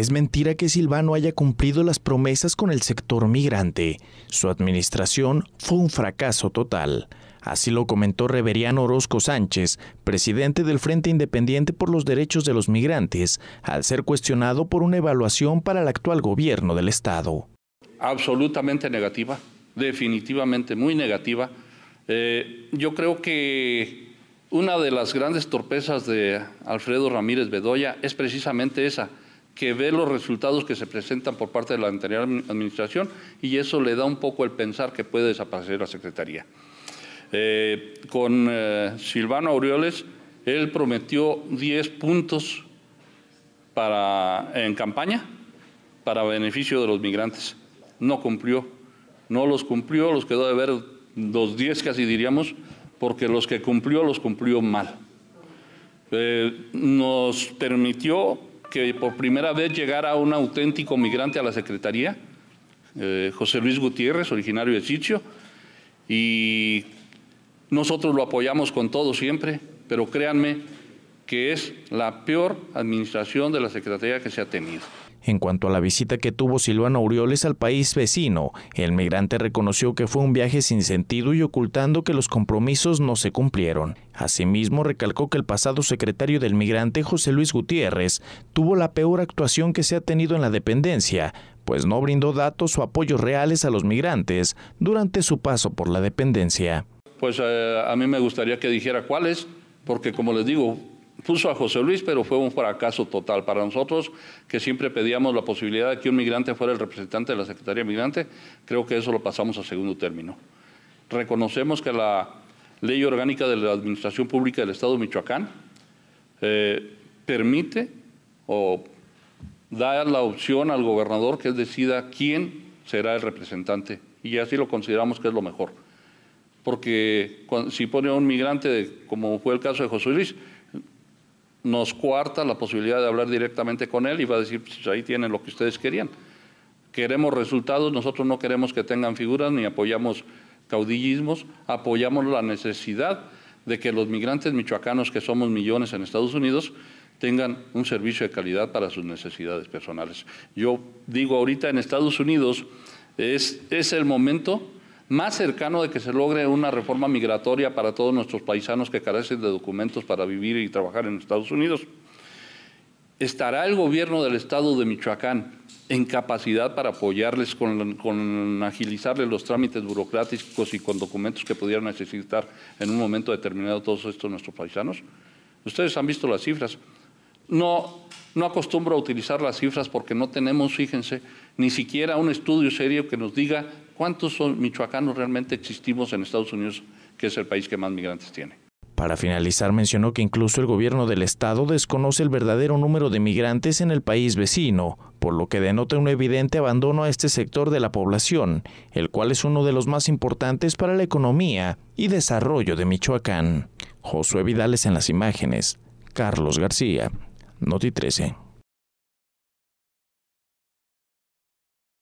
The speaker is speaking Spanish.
Es mentira que Silvano haya cumplido las promesas con el sector migrante. Su administración fue un fracaso total. Así lo comentó Reveriano Orozco Sánchez, presidente del Frente Independiente por los Derechos de los Migrantes, al ser cuestionado por una evaluación para el actual gobierno del Estado. Absolutamente negativa, definitivamente muy negativa. Eh, yo creo que una de las grandes torpezas de Alfredo Ramírez Bedoya es precisamente esa, que ve los resultados que se presentan por parte de la anterior administración y eso le da un poco el pensar que puede desaparecer la Secretaría. Eh, con eh, Silvano Aureoles, él prometió 10 puntos para, en campaña para beneficio de los migrantes. No cumplió, no los cumplió, los quedó de ver los 10 casi diríamos, porque los que cumplió los cumplió mal. Eh, nos permitió que por primera vez llegara un auténtico migrante a la Secretaría, eh, José Luis Gutiérrez, originario de Sitio, y nosotros lo apoyamos con todo siempre, pero créanme que es la peor administración de la Secretaría que se ha tenido. En cuanto a la visita que tuvo Silvano Aureoles al país vecino, el migrante reconoció que fue un viaje sin sentido y ocultando que los compromisos no se cumplieron. Asimismo, recalcó que el pasado secretario del migrante, José Luis Gutiérrez, tuvo la peor actuación que se ha tenido en la dependencia, pues no brindó datos o apoyos reales a los migrantes durante su paso por la dependencia. Pues eh, a mí me gustaría que dijera cuáles, porque como les digo, puso a José Luis, pero fue un fracaso total para nosotros, que siempre pedíamos la posibilidad de que un migrante fuera el representante de la Secretaría Migrante. Creo que eso lo pasamos a segundo término. Reconocemos que la Ley Orgánica de la Administración Pública del Estado de Michoacán eh, permite o da la opción al gobernador que decida quién será el representante. Y así lo consideramos que es lo mejor. Porque si pone a un migrante, como fue el caso de José Luis, nos cuarta la posibilidad de hablar directamente con él y va a decir, si pues, ahí tienen lo que ustedes querían. Queremos resultados, nosotros no queremos que tengan figuras ni apoyamos caudillismos, apoyamos la necesidad de que los migrantes michoacanos, que somos millones en Estados Unidos, tengan un servicio de calidad para sus necesidades personales. Yo digo ahorita en Estados Unidos es el momento más cercano de que se logre una reforma migratoria para todos nuestros paisanos que carecen de documentos para vivir y trabajar en Estados Unidos. ¿Estará el gobierno del estado de Michoacán en capacidad para apoyarles con, agilizarles los trámites burocráticos y con documentos que pudieran necesitar en un momento determinado todos estos nuestros paisanos? Ustedes han visto las cifras. No, no acostumbro a utilizar las cifras porque no tenemos, fíjense, ni siquiera un estudio serio que nos diga cuántos son michoacanos realmente existimos en Estados Unidos, que es el país que más migrantes tiene. Para finalizar, mencionó que incluso el gobierno del estado desconoce el verdadero número de migrantes en el país vecino, por lo que denota un evidente abandono a este sector de la población, el cual es uno de los más importantes para la economía y desarrollo de Michoacán. Josué Vidales en las imágenes. Carlos García. Noti 13.